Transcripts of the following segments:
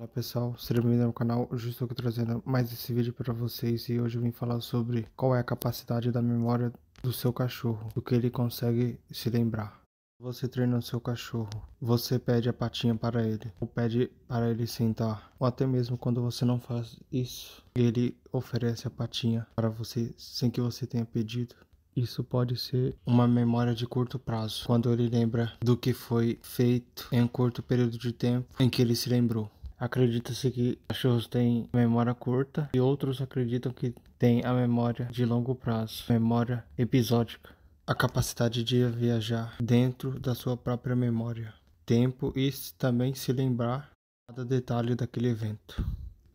Olá pessoal, seja bem-vindo ao canal, hoje estou aqui trazendo mais esse vídeo para vocês e hoje eu vim falar sobre qual é a capacidade da memória do seu cachorro, do que ele consegue se lembrar. Você treina o seu cachorro, você pede a patinha para ele, ou pede para ele sentar, ou até mesmo quando você não faz isso, ele oferece a patinha para você sem que você tenha pedido. Isso pode ser uma memória de curto prazo, quando ele lembra do que foi feito em um curto período de tempo em que ele se lembrou. Acredita-se que cachorros têm memória curta e outros acreditam que têm a memória de longo prazo, memória episódica, a capacidade de viajar dentro da sua própria memória, tempo e também se lembrar cada detalhe daquele evento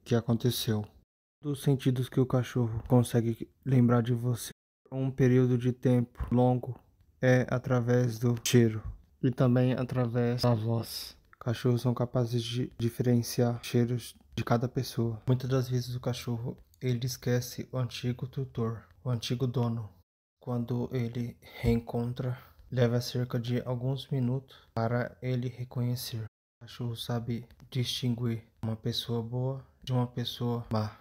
que aconteceu. Dos sentidos que o cachorro consegue lembrar de você um período de tempo longo é através do cheiro e também através da voz. Cachorros são capazes de diferenciar cheiros de cada pessoa. Muitas das vezes o cachorro ele esquece o antigo tutor, o antigo dono. Quando ele reencontra, leva cerca de alguns minutos para ele reconhecer. O cachorro sabe distinguir uma pessoa boa de uma pessoa má.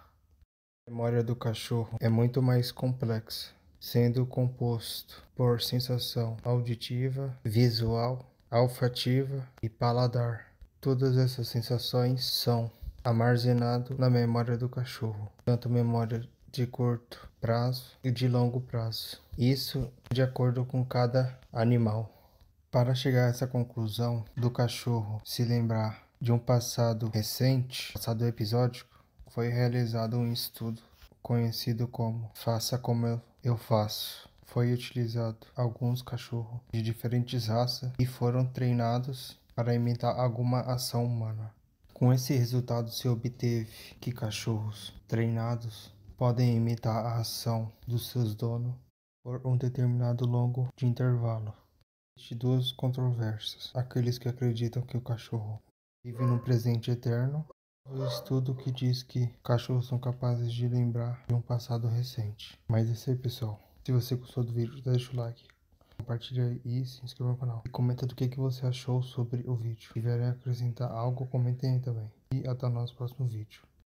A memória do cachorro é muito mais complexa, sendo composto por sensação auditiva, visual olfativa e paladar. Todas essas sensações são armazenado na memória do cachorro, tanto memória de curto prazo e de longo prazo. Isso de acordo com cada animal. Para chegar a essa conclusão do cachorro se lembrar de um passado recente, passado episódico, foi realizado um estudo conhecido como Faça como eu faço foi utilizado alguns cachorros de diferentes raças e foram treinados para imitar alguma ação humana. Com esse resultado se obteve que cachorros treinados podem imitar a ação dos seus donos por um determinado longo de intervalo. Existem duas controvérsias: aqueles que acreditam que o cachorro vive no presente eterno, o estudo que diz que cachorros são capazes de lembrar de um passado recente. Mas é isso aí, pessoal. Se você gostou do vídeo, deixa o like, compartilha e se inscreva no canal. E comenta do que, que você achou sobre o vídeo. Se tiver acrescentar algo, comentem aí também. E até o nosso próximo vídeo.